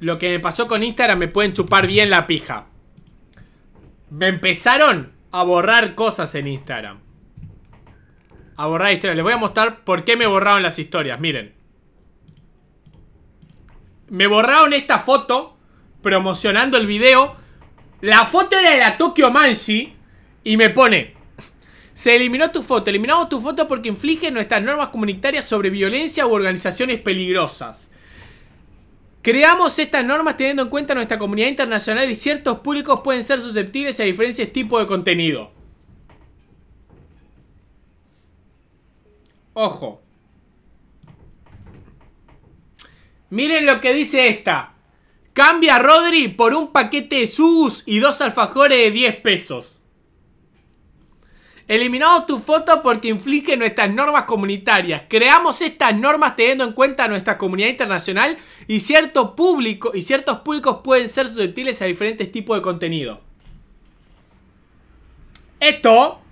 Lo que me pasó con Instagram me pueden chupar bien la pija. Me empezaron a borrar cosas en Instagram. A borrar historias. Les voy a mostrar por qué me borraron las historias. Miren. Me borraron esta foto promocionando el video. La foto era de la Tokyo Manji. Y me pone. Se eliminó tu foto. Eliminamos tu foto porque inflige nuestras normas comunitarias sobre violencia u organizaciones peligrosas. Creamos estas normas teniendo en cuenta nuestra comunidad internacional y ciertos públicos pueden ser susceptibles a diferentes tipos de contenido. Ojo. Miren lo que dice esta. Cambia Rodri por un paquete de sus y dos alfajores de 10 pesos. Eliminamos tu foto porque inflige nuestras normas comunitarias. Creamos estas normas teniendo en cuenta nuestra comunidad internacional y cierto público y ciertos públicos pueden ser susceptibles a diferentes tipos de contenido. Esto